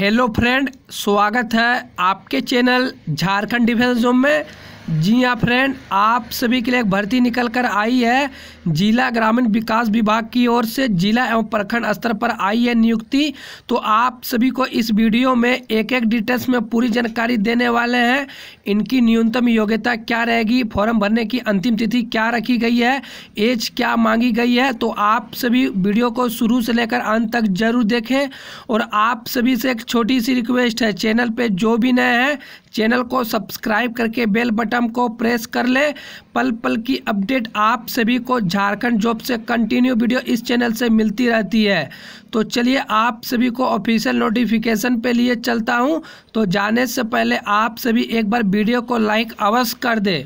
hello friend स्वागत है आपके चैनल झारखंड डिफेंस जोन में जी हाँ फ्रेंड आप सभी के लिए एक भर्ती निकल कर आई है जिला ग्रामीण विकास विभाग की ओर से जिला एवं प्रखंड स्तर पर आई है नियुक्ति तो आप सभी को इस वीडियो में एक एक डिटेल्स में पूरी जानकारी देने वाले हैं इनकी न्यूनतम योग्यता क्या रहेगी फॉर्म भरने की अंतिम तिथि क्या रखी गई है एज क्या मांगी गई है तो आप सभी वीडियो को शुरू से लेकर अंत तक जरूर देखें और आप सभी से एक छोटी सी रिक्वेस्ट है चैनल पर जो भी नए हैं चैनल को सब्सक्राइब करके बेल बटन को प्रेस कर ले पल पल की अपडेट आप सभी को झारखंड जॉब से कंटिन्यू वीडियो इस चैनल से मिलती रहती है तो चलिए आप सभी को ऑफिशियल नोटिफिकेशन पे लिए चलता हूँ तो जाने से पहले आप सभी एक बार वीडियो को लाइक अवश्य कर दें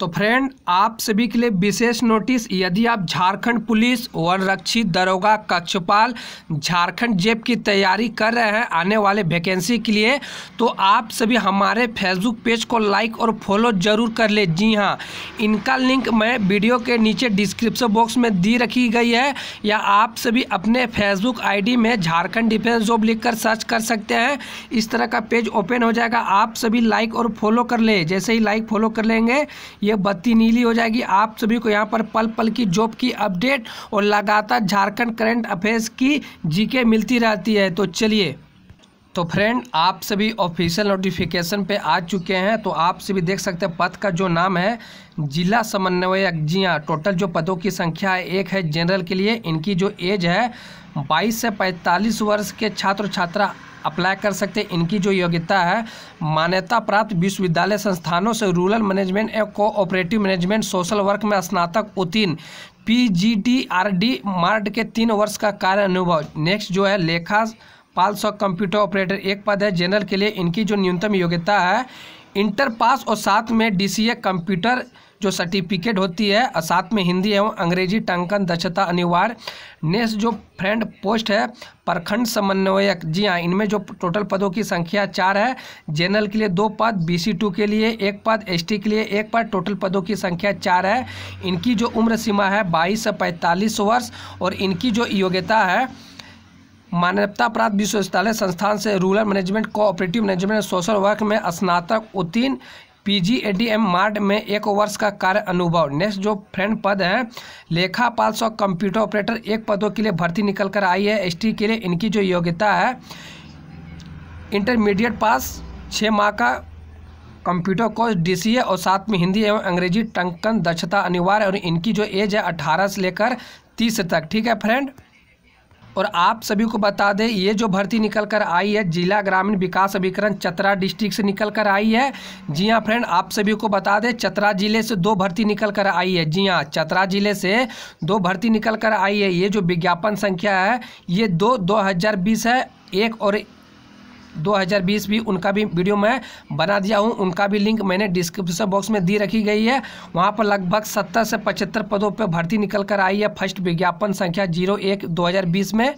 तो फ्रेंड आप सभी के लिए विशेष नोटिस यदि आप झारखंड पुलिस वन रक्षी दरोगा कक्षपाल झारखंड जेब की तैयारी कर रहे हैं आने वाले वैकेंसी के लिए तो आप सभी हमारे फेसबुक पेज को लाइक और फॉलो जरूर कर ले जी हाँ इनका लिंक मैं वीडियो के नीचे डिस्क्रिप्शन बॉक्स में दी रखी गई है या आप सभी अपने फेसबुक आई में झारखंड डिफेंस जॉब कर सर्च कर सकते हैं इस तरह का पेज ओपन हो जाएगा आप सभी लाइक और फॉलो कर ले जैसे ही लाइक फॉलो कर लेंगे यह बत्ती नीली हो जाएगी आप सभी को यहाँ पर पल पल की जॉब की अपडेट और लगातार झारखंड करंट अफेयर्स की जीके मिलती रहती है तो चलिए तो फ्रेंड आप सभी ऑफिशियल नोटिफिकेशन पे आ चुके हैं तो आप सभी देख सकते हैं पद का जो नाम है जिला समन्वयक जी हाँ टोटल जो पदों की संख्या है एक है जनरल के लिए इनकी जो एज है 22 से 45 वर्ष के छात्र छात्रा अप्लाई कर सकते हैं इनकी जो योग्यता है मान्यता प्राप्त विश्वविद्यालय संस्थानों से रूरल मैनेजमेंट एवं कोऑपरेटिव मैनेजमेंट सोशल वर्क में स्नातक उत्तीन P G D R D के तीन वर्ष का कार्य अनुभव नेक्स्ट जो है लेखा पाँच सौ कंप्यूटर ऑपरेटर एक पद है जनरल के लिए इनकी जो न्यूनतम योग्यता है इंटर पास और साथ में डीसीए कंप्यूटर जो सर्टिफिकेट होती है और साथ में हिंदी एवं अंग्रेजी टंकन दक्षता अनिवार्य नेक्स्ट जो फ्रेंड पोस्ट है प्रखंड समन्वयक जी हाँ इनमें जो टोटल पदों की संख्या चार है जनरल के लिए दो पद बीसी टू के लिए एक पद एसटी के लिए एक पद टोटल पदों की संख्या चार है इनकी जो उम्र सीमा है बाईस से पैंतालीस वर्ष और इनकी जो योग्यता है मानवता प्राप्त विश्वविद्यालय संस्थान से rural management cooperative management social work में स्नातक उत्तीर्ण पीजीएडीएम मार्ड में एक वर्ष का कार्य अनुभव नेक्स्ट जो फ्रेंड पद लेखा लेखापाल सौ कंप्यूटर ऑपरेटर एक पदों के लिए भर्ती निकल कर आई है एसटी के लिए इनकी जो योग्यता है इंटरमीडिएट पास छः माह का कंप्यूटर कोर्स डीसीए और साथ में हिंदी एवं अंग्रेजी टंकन दक्षता अनिवार्य और इनकी जो एज है अट्ठारह से लेकर तीस तक ठीक है फ्रेंड और आप सभी को बता दें ये जो भर्ती निकल कर आई है जिला ग्रामीण विकास अभिकरण चतरा डिस्ट्रिक्ट से निकल कर आई है जी हाँ फ्रेंड आप सभी को बता दें चतरा ज़िले से दो भर्ती निकल कर आई है जी हाँ चतरा ज़िले से दो भर्ती निकल कर आई है ये जो विज्ञापन संख्या है ये दो दो है एक और 2020 भी उनका भी वीडियो मैं बना दिया हूँ उनका भी लिंक मैंने डिस्क्रिप्शन बॉक्स में दी रखी गई है वहाँ पर लगभग सत्तर से पचहत्तर पदों पर भर्ती निकल कर आई है फर्स्ट विज्ञापन संख्या जीरो एक दो में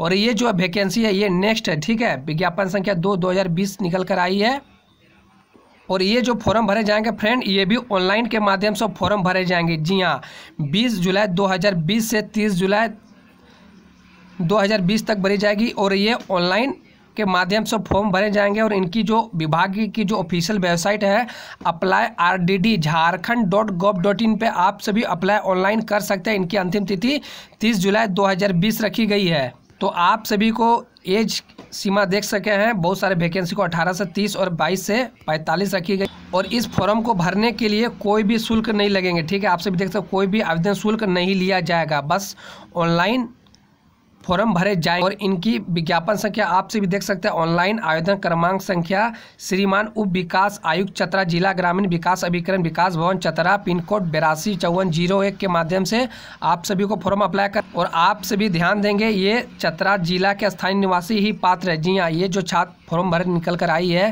और ये जो वैकेंसी है ये नेक्स्ट है ठीक है विज्ञापन संख्या दो दो निकल कर आई है और ये जो फॉर्म भरे जाएंगे फ्रेंड ये भी ऑनलाइन के माध्यम से फॉर्म भरे जाएंगे जी हाँ 20 जुलाई 2020 से 30 जुलाई 2020 तक भरी जाएगी और ये ऑनलाइन के माध्यम से फॉर्म भरे जाएंगे और इनकी जो विभाग की जो ऑफिशियल वेबसाइट है apply R D D Jharkhand dot gov dot in पर आप सभी अप्लाई ऑनलाइन कर सकते हैं इनकी अंतिम तिथि तीस जुलाई दो हज़ार बीस रखी गई है तो आप सभी को एज सीमा देख सके हैं बहुत सारे वैकेंसी को 18 से 30 और 22 से 45 रखी गई और इस फॉर्म को भरने के लिए कोई भी शुल्क नहीं लगेंगे ठीक है आप सभी देख सकते हो कोई भी आवेदन शुल्क नहीं लिया जाएगा बस ऑनलाइन फॉर्म भरे जाए और इनकी विज्ञापन संख्या आपसे भी देख सकते हैं ऑनलाइन आवेदन क्रमांक संख्या श्रीमान उप विकास आयुक्त चतरा जिला ग्रामीण विकास अभिकरण विकास भवन चतरा पिन कोड बेरासी चौवन जीरो एक के माध्यम से आप सभी को फॉर्म अप्लाई कर और आप सभी ध्यान देंगे ये चतरा जिला के स्थानीय निवासी ही पात्र है जी हाँ ये जो छात्र फॉर्म भर निकल कर आई है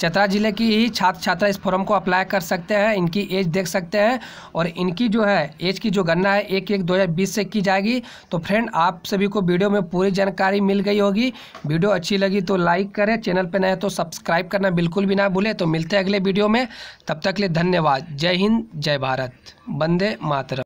चतरा ज़िले की ही छात्र छात्रा इस फॉर्म को अप्लाई कर सकते हैं इनकी एज देख सकते हैं और इनकी जो है एज की जो गणना है एक एक दो से की जाएगी तो फ्रेंड आप सभी को वीडियो में पूरी जानकारी मिल गई होगी वीडियो अच्छी लगी तो लाइक करें चैनल पर नए तो सब्सक्राइब करना बिल्कुल भी ना भूलें तो मिलते हैं अगले वीडियो में तब तक लिए धन्यवाद जय हिंद जय भारत बंदे मातरम